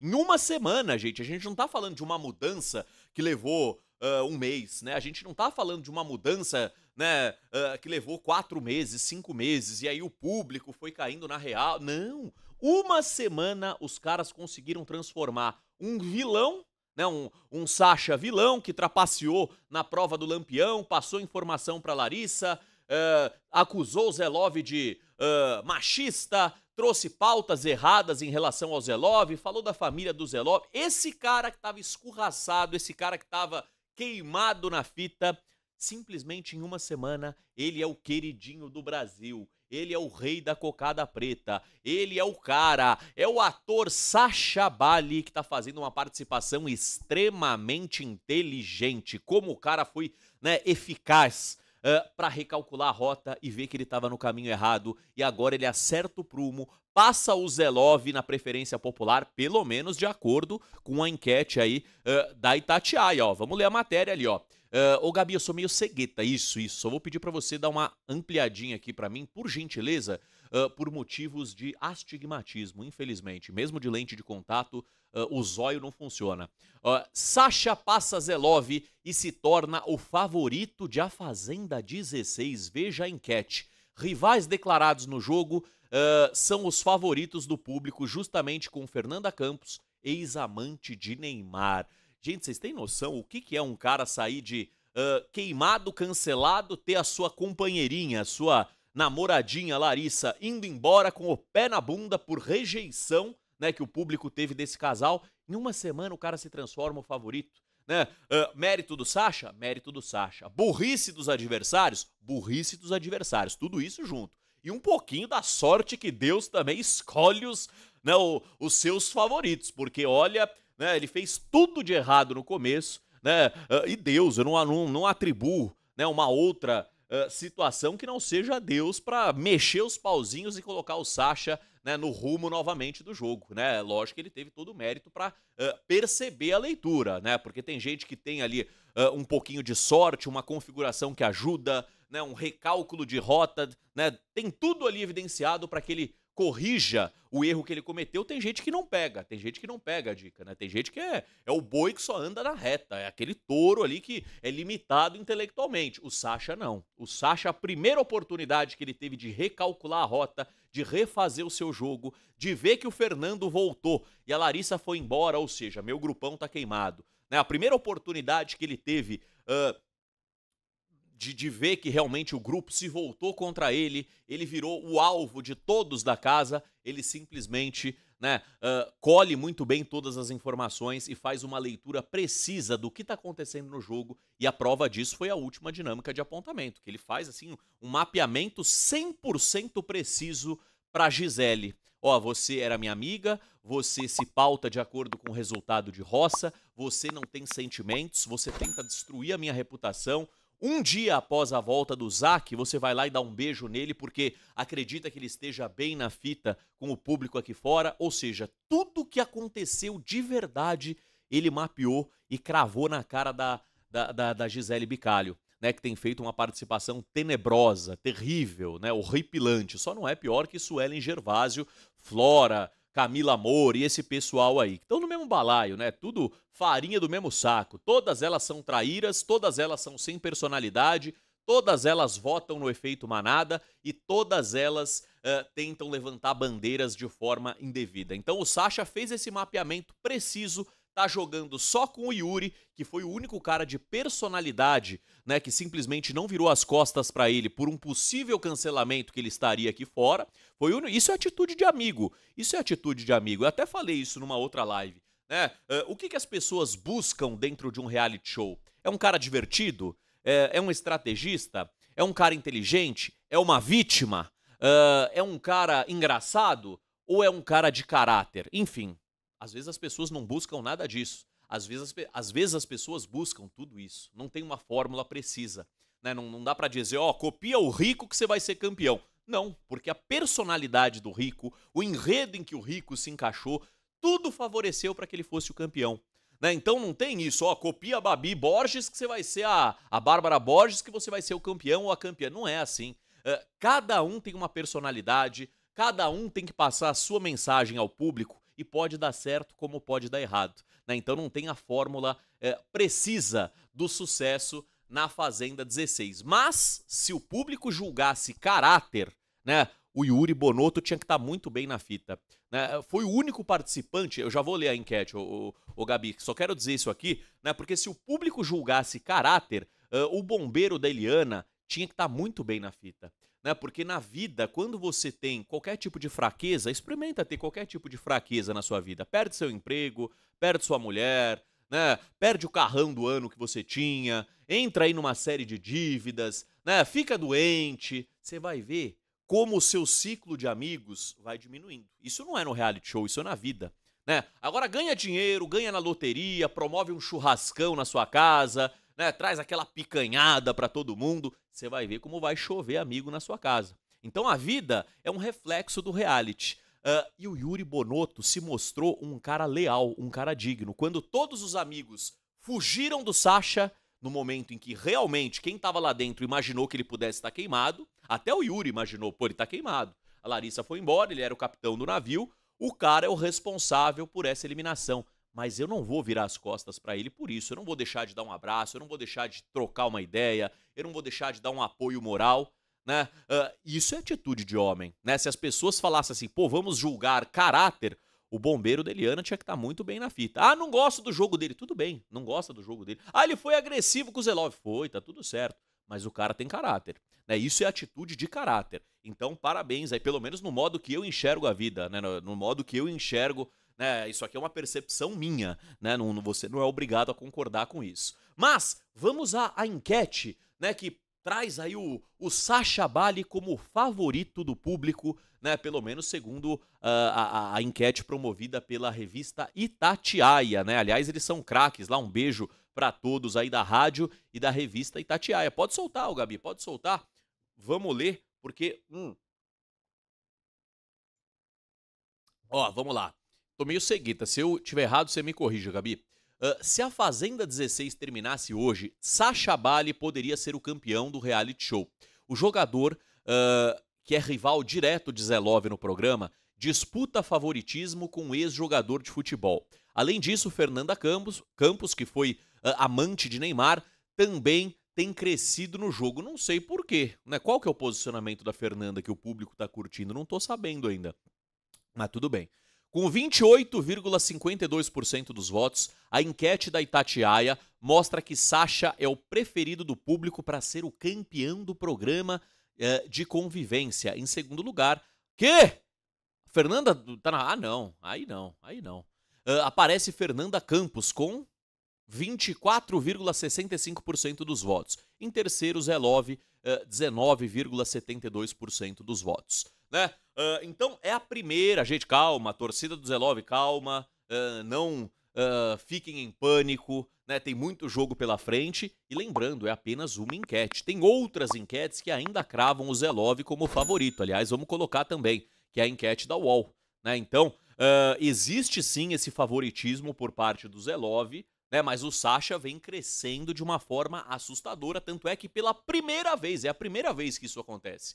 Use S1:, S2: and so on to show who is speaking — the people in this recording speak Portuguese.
S1: Em uma semana, gente, a gente não tá falando de uma mudança que levou uh, um mês, né? A gente não tá falando de uma mudança, né, uh, que levou quatro meses, cinco meses, e aí o público foi caindo na real. Não! Uma semana os caras conseguiram transformar um vilão né, um, um Sacha vilão que trapaceou na prova do Lampião, passou informação para Larissa, uh, acusou Zelov de uh, machista, trouxe pautas erradas em relação ao Zelov, falou da família do Zelov. Esse cara que estava escurraçado, esse cara que estava queimado na fita, simplesmente em uma semana ele é o queridinho do Brasil. Ele é o rei da cocada preta. Ele é o cara. É o ator Sacha Bali que está fazendo uma participação extremamente inteligente. Como o cara foi né, eficaz ah, para recalcular a rota e ver que ele estava no caminho errado. E agora ele acerta o prumo, passa o Zelov na preferência popular, pelo menos de acordo com a enquete aí uh, da Itatiaia. Ó. Vamos ler a matéria ali, ó. Uh, ô Gabi, eu sou meio cegueta, isso, isso. Só vou pedir para você dar uma ampliadinha aqui para mim, por gentileza, uh, por motivos de astigmatismo, infelizmente. Mesmo de lente de contato, uh, o zóio não funciona. Uh, Sasha passa Zelov e se torna o favorito de A Fazenda 16. Veja a enquete. Rivais declarados no jogo uh, são os favoritos do público, justamente com Fernanda Campos, ex-amante de Neymar. Gente, vocês têm noção o que, que é um cara sair de uh, queimado, cancelado, ter a sua companheirinha, a sua namoradinha Larissa indo embora com o pé na bunda por rejeição né, que o público teve desse casal. Em uma semana o cara se transforma o favorito. Né? Uh, mérito do Sacha? Mérito do Sacha. Burrice dos adversários? Burrice dos adversários. Tudo isso junto. E um pouquinho da sorte que Deus também escolhe os, né, o, os seus favoritos. Porque, olha, né? Ele fez tudo de errado no começo, né? Ah, e Deus, eu não, não, não atribuo né, uma outra uh, situação que não seja Deus para mexer os pauzinhos e colocar o Sacha né, no rumo novamente do jogo, né? Lógico que ele teve todo o mérito para uh, ah, perceber a leitura, né? Porque tem gente que tem ali uh, um pouquinho de sorte, uma configuração que ajuda, né, um recálculo de rota, né, tem tudo ali evidenciado para que ele corrija o erro que ele cometeu. Tem gente que não pega, tem gente que não pega a dica, né? Tem gente que é, é o boi que só anda na reta, é aquele touro ali que é limitado intelectualmente. O Sacha não. O Sacha, a primeira oportunidade que ele teve de recalcular a rota, de refazer o seu jogo, de ver que o Fernando voltou e a Larissa foi embora, ou seja, meu grupão tá queimado. Né? A primeira oportunidade que ele teve. Uh, de, de ver que realmente o grupo se voltou contra ele, ele virou o alvo de todos da casa, ele simplesmente né, uh, colhe muito bem todas as informações e faz uma leitura precisa do que está acontecendo no jogo. E a prova disso foi a última dinâmica de apontamento, que ele faz assim um mapeamento 100% preciso para Gisele. Ó, oh, você era minha amiga, você se pauta de acordo com o resultado de roça, você não tem sentimentos, você tenta destruir a minha reputação, um dia após a volta do Zac, você vai lá e dá um beijo nele porque acredita que ele esteja bem na fita com o público aqui fora. Ou seja, tudo que aconteceu de verdade ele mapeou e cravou na cara da, da, da, da Gisele Bicalho. Né, que tem feito uma participação tenebrosa, terrível, né, horripilante. Só não é pior que Suelen Gervásio, Flora, Camila Amor e esse pessoal aí, que estão no mesmo balaio, né? Tudo farinha do mesmo saco. Todas elas são traíras, todas elas são sem personalidade, todas elas votam no efeito manada e todas elas uh, tentam levantar bandeiras de forma indevida. Então o Sacha fez esse mapeamento preciso tá jogando só com o Yuri, que foi o único cara de personalidade, né, que simplesmente não virou as costas para ele por um possível cancelamento que ele estaria aqui fora. Foi isso é atitude de amigo. Isso é atitude de amigo. Eu até falei isso numa outra live, né? Uh, o que, que as pessoas buscam dentro de um reality show? É um cara divertido? É, é um estrategista? É um cara inteligente? É uma vítima? Uh, é um cara engraçado? Ou é um cara de caráter? Enfim, às vezes as pessoas não buscam nada disso. Às vezes, as, às vezes as pessoas buscam tudo isso. Não tem uma fórmula precisa. Né? Não, não dá para dizer, ó, copia o rico que você vai ser campeão. Não, porque a personalidade do rico, o enredo em que o rico se encaixou, tudo favoreceu para que ele fosse o campeão. Né? Então não tem isso, ó, copia a Babi Borges que você vai ser a, a Bárbara Borges que você vai ser o campeão ou a campeã. Não é assim. Uh, cada um tem uma personalidade, cada um tem que passar a sua mensagem ao público e pode dar certo como pode dar errado. Né? Então não tem a fórmula é, precisa do sucesso na Fazenda 16. Mas se o público julgasse caráter, né, o Yuri Bonotto tinha que estar tá muito bem na fita. Né? Foi o único participante, eu já vou ler a enquete, o, o, o Gabi, só quero dizer isso aqui, né? porque se o público julgasse caráter, uh, o bombeiro da Eliana tinha que estar tá muito bem na fita né? Porque na vida, quando você tem qualquer tipo de fraqueza, experimenta ter qualquer tipo de fraqueza na sua vida. Perde seu emprego, perde sua mulher, né? Perde o carrão do ano que você tinha, entra aí numa série de dívidas, né? Fica doente, você vai ver como o seu ciclo de amigos vai diminuindo. Isso não é no reality show, isso é na vida. Né? Agora ganha dinheiro, ganha na loteria, promove um churrascão na sua casa, né? Traz aquela picanhada para todo mundo, você vai ver como vai chover amigo na sua casa. Então a vida é um reflexo do reality. Uh, e o Yuri Bonotto se mostrou um cara leal, um cara digno. Quando todos os amigos fugiram do Sasha, no momento em que realmente quem estava lá dentro imaginou que ele pudesse estar queimado, até o Yuri imaginou, pô, ele tá queimado. A Larissa foi embora, ele era o capitão do navio, o cara é o responsável por essa eliminação mas eu não vou virar as costas para ele por isso. Eu não vou deixar de dar um abraço, eu não vou deixar de trocar uma ideia, eu não vou deixar de dar um apoio moral, né? Uh, isso é atitude de homem, né? Se as pessoas falassem assim, pô, vamos julgar caráter, o bombeiro dele Eliana tinha que estar tá muito bem na fita. Ah, não gosto do jogo dele. Tudo bem, não gosta do jogo dele. Ah, ele foi agressivo com o Zelov. Foi, tá tudo certo. Mas o cara tem caráter, né? Isso é atitude de caráter. Então, parabéns aí, pelo menos no modo que eu enxergo a vida, né? no, no modo que eu enxergo né? Isso aqui é uma percepção minha, né? Não, você não é obrigado a concordar com isso. Mas vamos à, à enquete, né? Que traz aí o, o Sacha Bali como favorito do público, né? Pelo menos segundo uh, a, a, enquete promovida pela revista Itatiaia, né? Aliás, eles são craques lá. Um beijo para todos aí da rádio e da revista Itatiaia. Pode soltar, o Gabi, pode soltar. Vamos ler, porque. Hum. Ó, vamos lá. Tô meio ceguita. Se eu tiver errado, você me corrija, Gabi. Uh, se a Fazenda 16 terminasse hoje, Sacha Bali poderia ser o campeão do reality show. O jogador, uh, que é rival direto de Zé Love no programa, disputa favoritismo com um ex-jogador de futebol. Além disso, Fernanda Campos, Campos que foi uh, amante de Neymar, também tem crescido no jogo. Não sei porquê, né? Qual que é o posicionamento da Fernanda que o público tá curtindo? Não tô sabendo ainda. Mas tudo bem. Com 28,52% dos votos, a enquete da Itatiaia mostra que Sacha é o preferido do público para ser o campeão do programa eh, de convivência. Em segundo lugar, que Fernanda tá na... ah não, aí não, aí não. Uh, aparece Fernanda Campos com 24,65% dos votos. Em terceiro, Zé Love, uh, eh, 19,72% dos votos, né? Uh, então é a primeira, gente, calma, torcida do Zelov, calma, uh, não uh, fiquem em pânico, né? Tem muito jogo pela frente e lembrando, é apenas uma enquete. Tem outras enquetes que ainda cravam o Zelov como favorito. Aliás, vamos colocar também, que é a enquete da UOL, né? Então, existe sim esse favoritismo por parte do Zelov, né? Mas o Sasha vem crescendo de uma forma assustadora, tanto é que pela primeira vez, é a primeira vez que isso acontece.